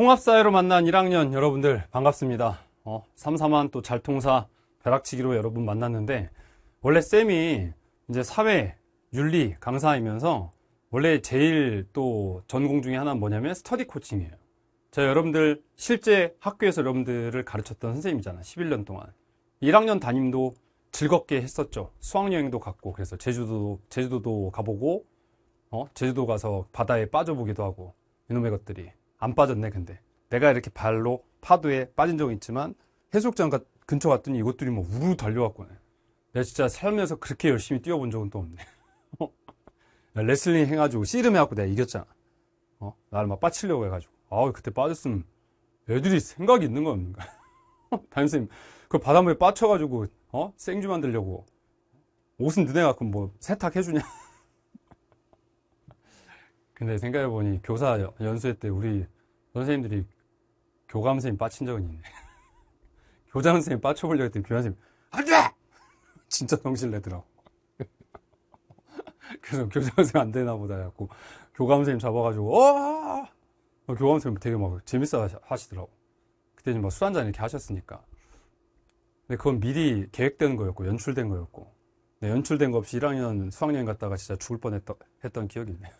통합사회로 만난 1학년 여러분들 반갑습니다 어, 삼삼한 또 잘통사 벼락치기로 여러분 만났는데 원래 쌤이 이제 사회 윤리 강사이면서 원래 제일 또 전공 중에 하나는 뭐냐면 스터디 코칭이에요 제가 여러분들 실제 학교에서 여러분들을 가르쳤던 선생님이잖아 11년 동안 1학년 담임도 즐겁게 했었죠 수학여행도 갔고 그래서 제주도, 제주도도 가보고 어? 제주도 가서 바다에 빠져보기도 하고 이놈의 것들이 안 빠졌네 근데 내가 이렇게 발로 파도에 빠진 적은 있지만 해수욕장 근처 갔더니 이것들이 뭐 우르르 달려왔고 내가 진짜 살면서 그렇게 열심히 뛰어본 적은 또 없네 어? 레슬링 해가지고 씨름해갖고 내가 이겼잖아 어? 나를 막 빠치려고 해가지고 아우 그때 빠졌으면 애들이 생각이 있는 거 없는가 어? 담임선생님그 바닷물에 빠쳐가지고 어? 생주 만들려고 옷은 너네가 그럼 뭐 세탁해주냐 근데 생각해보니 교사 연수회 때 우리 선생님들이 교감 선생님 빠친 적은 있네. 교장 선생님 빠쳐보려고 했더니 교장 선생님, 안 돼! 진짜 성실 내더라고. 그래서 교장 선생님 안 되나 보다 해갖고, 교감 선생님 잡아가지고, 어! 아, 아. 어 교감 선생님 되게 막 재밌어 하시더라고. 그때 막술 한잔 이렇게 하셨으니까. 근데 그건 미리 계획된 거였고, 연출된 거였고. 네, 연출된 거 없이 1학년 수학여행 갔다가 진짜 죽을 뻔 했던 기억이 있네요.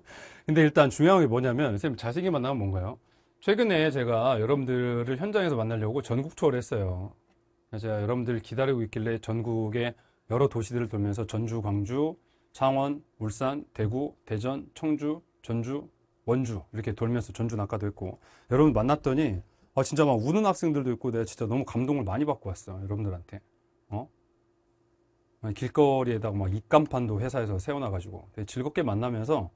근데 일단 중요한 게 뭐냐면 선생님 자세히 만나면 뭔가요? 최근에 제가 여러분들을 현장에서 만나려고 전국 투어를 했어요. 제가 여러분들 기다리고 있길래 전국의 여러 도시들을 돌면서 전주, 광주, 창원, 울산, 대구, 대전, 청주, 전주, 원주 이렇게 돌면서 전주 낙가도 했고 여러분 만났더니 아 진짜 막 우는 학생들도 있고 내가 진짜 너무 감동을 많이 받고 왔어 여러분들한테 어 길거리에다가 막 입간판도 회사에서 세워놔가지고 즐겁게 만나면서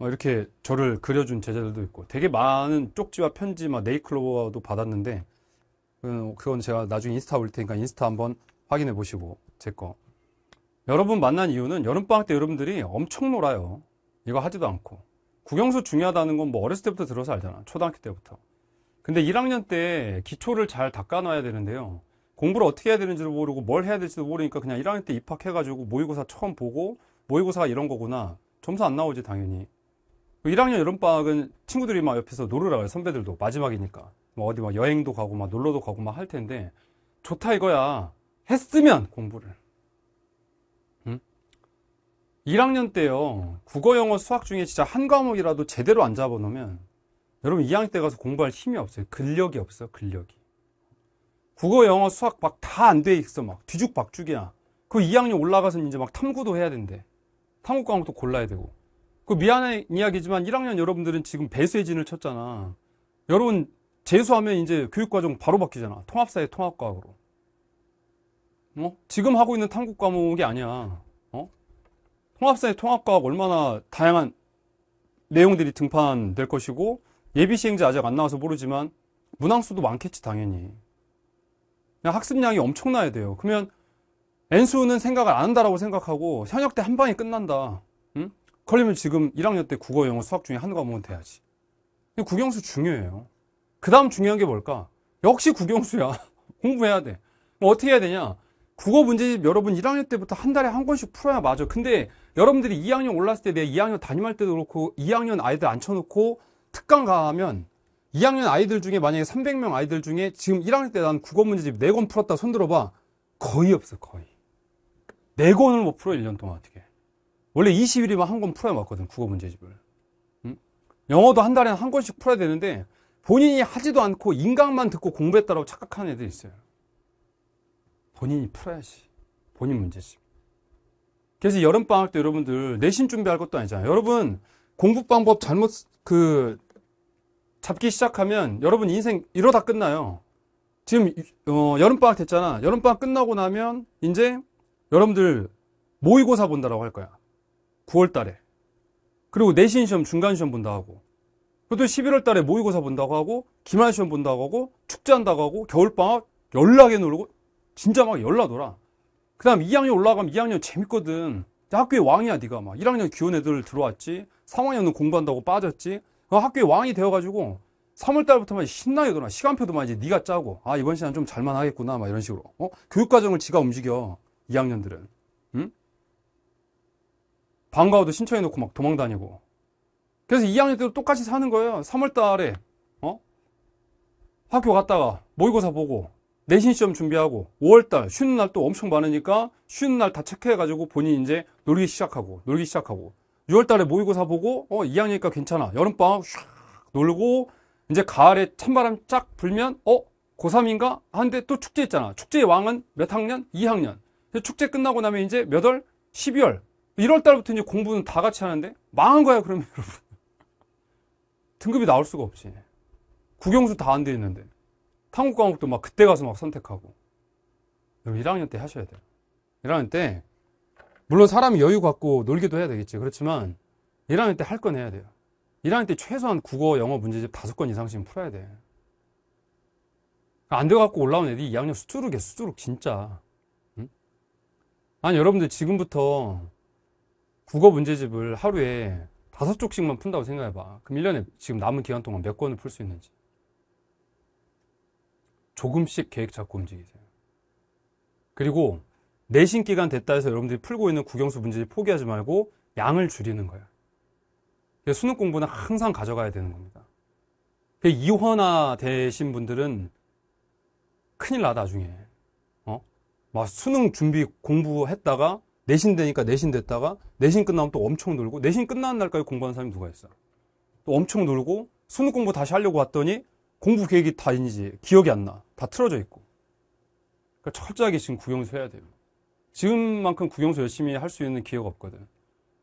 어, 이렇게 저를 그려준 제자들도 있고 되게 많은 쪽지와 편지 막 네이클로버도 받았는데 그, 그건 제가 나중에 인스타 올릴 테니까 인스타 한번 확인해 보시고 제거 여러분 만난 이유는 여름방학 때 여러분들이 엄청 놀아요 이거 하지도 않고 국영수 중요하다는 건 뭐 어렸을 때부터 들어서 알잖아 초등학교 때부터 근데 1학년 때 기초를 잘 닦아놔야 되는데요 공부를 어떻게 해야 되는지도 모르고 뭘 해야 될지도 모르니까 그냥 1학년 때 입학해가지고 모의고사 처음 보고 모의고사가 이런 거구나 점수 안 나오지 당연히 1학년 뭐 여름방학은 친구들이 막 옆에서 놀으라 고 해요. 선배들도 마지막이니까 뭐 어디 막 여행도 가고 막 놀러도 가고 막 할 텐데 좋다 이거야 했으면 공부를 응? 1학년 때요 국어 영어 수학 중에 진짜 한 과목이라도 제대로 안 잡아놓으면 여러분 2학년 때 가서 공부할 힘이 없어요 근력이 없어 근력이 국어 영어 수학 막 다 안 돼 있어 막 뒤죽박죽이야 그 2학년 올라가서 는 이제 막 탐구도 해야 된대 탐구 과목도 골라야 되고 그 미안한 이야기지만 1학년 여러분들은 지금 배수의 진을 쳤잖아. 여러분 재수하면 이제 교육과정 바로 바뀌잖아. 통합사회 통합과학으로. 어? 지금 하고 있는 탐구 과목이 아니야. 어? 통합사회 통합과학 얼마나 다양한 내용들이 등판될 것이고 예비 시행자 아직 안 나와서 모르지만 문항수도 많겠지 당연히. 학습량이 엄청나야 돼요. 그러면 N수는 생각을 안 한다라고 생각하고 현역 때 한 방에 끝난다. 응? 걸리면 지금 1학년 때 국어, 영어, 수학 중에 한 과목은 돼야지. 근데 국영수 중요해요. 그 다음 중요한 게 뭘까? 역시 국영수야. 공부해야 돼. 뭐 어떻게 해야 되냐? 국어 문제집 여러분 1학년 때부터 한 달에 한 권씩 풀어야 맞아. 근데 여러분들이 2학년 올랐을 때 내 2학년 담임할 때도 그렇고 2학년 아이들 앉혀놓고 특강 가면 2학년 아이들 중에 만약에 300명 아이들 중에 지금 1학년 때 난 국어 문제집 4권 풀었다 손 들어봐. 거의 없어, 거의. 4권을 못 풀어, 1년 동안 어떻게. 원래 20일이면 한 권 풀어야 맞거든 국어 문제집을 응? 영어도 한 달에 한 권씩 풀어야 되는데 본인이 하지도 않고 인강만 듣고 공부했다라고 착각하는 애들 있어요 본인이 풀어야지 본인 문제집 그래서 여름방학 때 여러분들 내신 준비할 것도 아니잖아요 여러분 공부 방법 잘못 그 잡기 시작하면 여러분 인생 이러다 끝나요 지금 어, 여름방학 됐잖아 여름방학 끝나고 나면 이제 여러분들 모의고사 본다라고 할 거야 9월 달에. 그리고 내신 시험 중간 시험 본다 하고. 그것도 11월 달에 모의고사 본다고 하고 기말 시험 본다고 하고 축제한다고 하고 겨울 방학 연락에 놀고 진짜 막 연락 놀라 그다음 2학년 올라가면 2학년 재밌거든. 학교의 왕이야 네가 막 1학년 귀여운 애들 들어왔지. 3학년은 공부한다고 빠졌지. 그 학교의 왕이 되어가지고 3월 달부터만 신나게 돌아. 시간표도 막 이제 네가 짜고 아 이번 시간 좀 잘만 하겠구나 막 이런 식으로. 어? 교육 과정을 지가 움직여 2학년들은. 응? 방과후도 신청해놓고 막 도망다니고 그래서 2학년 때도 똑같이 사는 거예요 3월 달에 어? 학교 갔다가 모의고사 보고 내신 시험 준비하고 5월 달 쉬는 날 또 엄청 많으니까 쉬는 날 다 체크해가지고 본인 이제 놀기 시작하고 놀기 시작하고 6월 달에 모의고사 보고 어 2학년이니까 괜찮아 여름방학 슉 놀고 이제 가을에 찬바람 쫙 불면 어 고3인가 한데 또 축제 있잖아 축제의 왕은 몇 학년? 2학년 축제 끝나고 나면 이제 몇 월? 12월 1월 달부터 이제 공부는 다 같이 하는데 망한 거야 그러면 여러분 등급이 나올 수가 없지 국영수 다 안 돼 있는데 탐구 과목도 막 그때 가서 막 선택하고 여러분 1학년 때 하셔야 돼요 1학년 때 물론 사람이 여유 갖고 놀기도 해야 되겠지 그렇지만 1학년 때 할 건 해야 돼요 1학년 때 최소한 국어 영어 문제집 5건 이상씩 풀어야 돼 안 돼갖고 올라온 애들이 2학년 수두룩이야 수두룩 진짜 아니 여러분들 지금부터 국어 문제집을 하루에 다섯 쪽씩만 푼다고 생각해봐. 그럼 1년에 지금 남은 기간 동안 몇 권을 풀 수 있는지. 조금씩 계획 잡고 움직이세요. 그리고 내신 기간 됐다 해서 여러분들이 풀고 있는 국영수 문제집 포기하지 말고 양을 줄이는 거예요. 수능 공부는 항상 가져가야 되는 겁니다. 그 이화나 되신 분들은 큰일 나, 나중에. 어? 막 수능 준비 공부했다가 내신 되니까 내신 됐다가 내신 끝나면 또 엄청 놀고 내신 끝나는 날까지 공부하는 사람이 누가 있어? 또 엄청 놀고 수능 공부 다시 하려고 왔더니 공부 계획이 다인지 기억이 안 나. 다 틀어져 있고. 그러니까 철저하게 지금 구경수 해야 돼요. 지금만큼 구경수 열심히 할 수 있는 기회가 없거든.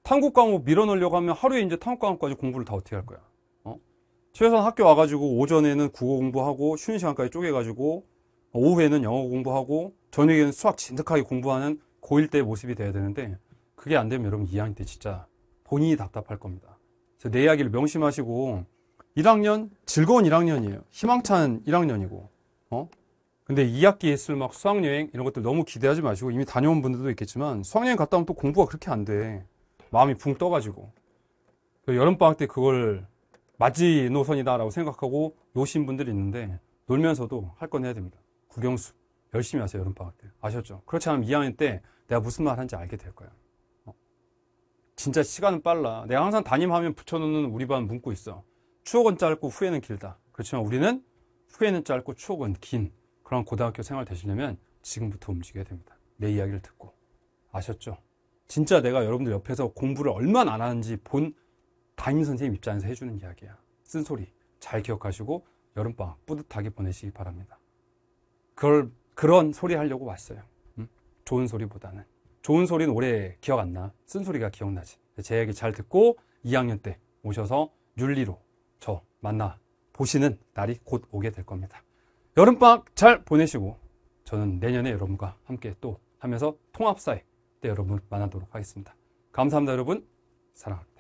탐구 과목 밀어넣으려고 하면 하루에 이제 탐구 과목까지 공부를 다 어떻게 할 거야? 어? 최소한 학교 와가지고 오전에는 국어 공부하고 쉬는 시간까지 쪼개가지고 오후에는 영어 공부하고 저녁에는 수학 진득하게 공부하는 고1 때 모습이 돼야 되는데 그게 안 되면 여러분 2학년 때 진짜 본인이 답답할 겁니다. 그래서 내 이야기를 명심하시고 1학년 즐거운 1학년이에요. 희망찬 1학년이고 어? 근데 2학기에 있을 막 수학여행 이런 것들 너무 기대하지 마시고 이미 다녀온 분들도 있겠지만 수학여행 갔다 오면 또 공부가 그렇게 안 돼. 마음이 붕 떠가지고. 여름방학 때 그걸 맞이 노선이다라고 생각하고 노신 분들이 있는데 놀면서도 할 건 해야 됩니다. 구경수 열심히 하세요 여름방학 때 아셨죠? 그렇지 않으면 2학년 때 내가 무슨 말 하는지 알게 될 거야 어. 진짜 시간은 빨라 내가 항상 담임하면 붙여놓는 우리 반 문구 있어 추억은 짧고 후회는 길다 그렇지만 우리는 후회는 짧고 추억은 긴 그런 고등학교 생활 되시려면 지금부터 움직여야 됩니다 내 이야기를 듣고 아셨죠? 진짜 내가 여러분들 옆에서 공부를 얼마나 안 하는지 본 담임선생님 입장에서 해주는 이야기야 쓴소리 잘 기억하시고 여름방학 뿌듯하게 보내시기 바랍니다 그걸 그런 소리 하려고 왔어요. 음? 좋은 소리보다는. 좋은 소리는 오래 기억 안 나. 쓴소리가 기억나지. 제 얘기 잘 듣고 2학년 때 오셔서 윤리로 저 만나 보시는 날이 곧 오게 될 겁니다. 여름방학 잘 보내시고 저는 내년에 여러분과 함께 또 하면서 통합사회 때 여러분 만나도록 하겠습니다. 감사합니다, 여러분. 사랑합니다.